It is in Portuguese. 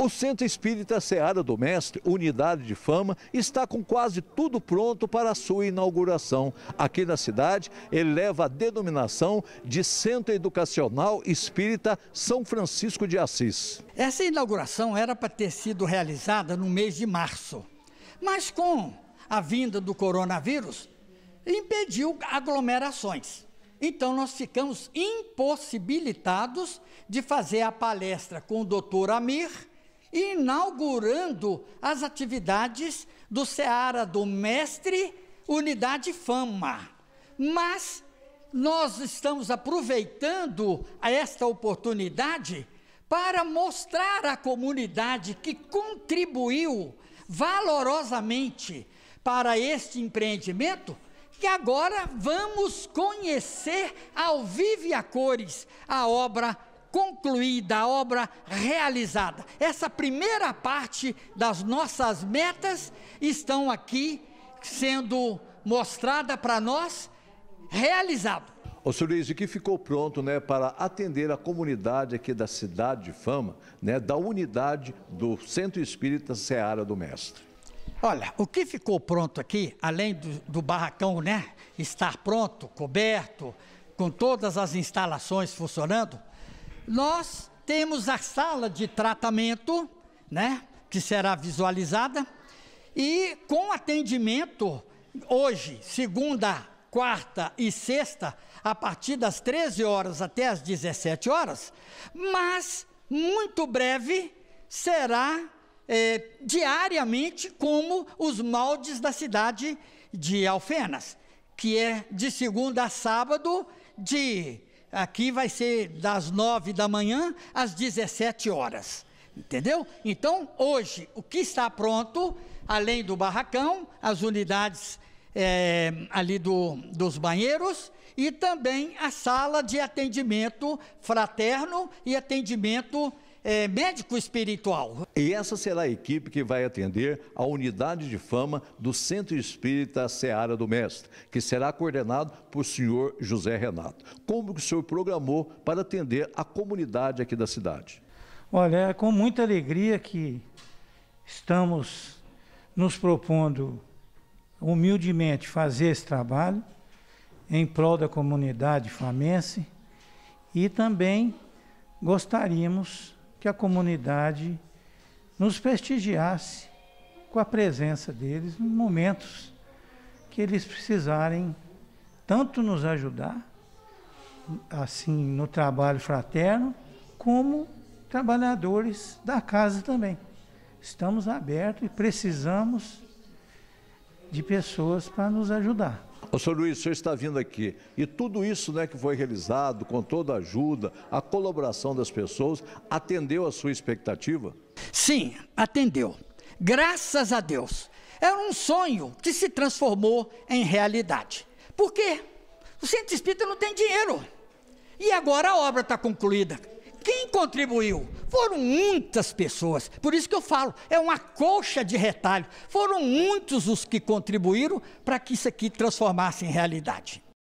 O Centro Espírita Seara do Mestre, unidade de fama, está com quase tudo pronto para a sua inauguração. Aqui na cidade, ele leva a denominação de Centro Educacional Espírita São Francisco de Assis. Essa inauguração era para ter sido realizada no mês de março, mas com a vinda do coronavírus, impediu aglomerações. Então, nós ficamos impossibilitados de fazer a palestra com o doutor Amir inaugurando as atividades do Seara do Mestre Unidade Fama. Mas nós estamos aproveitando esta oportunidade para mostrar à comunidade que contribuiu valorosamente para este empreendimento, que agora vamos conhecer ao vivo a cores a obra concluída, a obra realizada. Essa primeira parte das nossas metas estão aqui sendo mostrada para nós, realizada. Ô, Sr. Luiz, o que ficou pronto né, para atender a comunidade aqui da Cidade de Fama, né, da unidade do Centro Espírita Seara do Mestre? Olha, o que ficou pronto aqui, além do, do barracão né, estar pronto, coberto, com todas as instalações funcionando, nós temos a sala de tratamento, né, que será visualizada, e com atendimento hoje, segunda, quarta e sexta, a partir das 13 horas até as 17 horas, mas muito breve será é, diariamente como os moldes da cidade de Alfenas, que é de segunda a sábado, de aqui vai ser das nove da manhã às 17 horas. Entendeu? Então, hoje, o que está pronto, além do barracão, as unidades é, ali do, dos banheiros e também a sala de atendimento fraterno e atendimento é, médico espiritual. E essa será a equipe que vai atender a unidade de fama do Centro Espírita Seara do Mestre, que será coordenado por senhor José Renato. Como que o senhor programou para atender a comunidade aqui da cidade? Olha, é com muita alegria que estamos nos propondo humildemente fazer esse trabalho em prol da comunidade famense e também gostaríamos que a comunidade nos prestigiasse com a presença deles em momentos que eles precisarem tanto nos ajudar, assim, no trabalho fraterno, como trabalhadores da casa também. Estamos abertos e precisamos de pessoas para nos ajudar. Ô, senhor Luiz, o senhor está vindo aqui. E tudo isso né, que foi realizado, com toda a ajuda, a colaboração das pessoas, atendeu a sua expectativa? Sim, atendeu. Graças a Deus. Era um sonho que se transformou em realidade. Por quê? O centro espírita não tem dinheiro. E agora a obra está concluída. Quem contribuiu? Foram muitas pessoas, por isso que eu falo, é uma colcha de retalho. Foram muitos os que contribuíram para que isso aqui transformasse em realidade.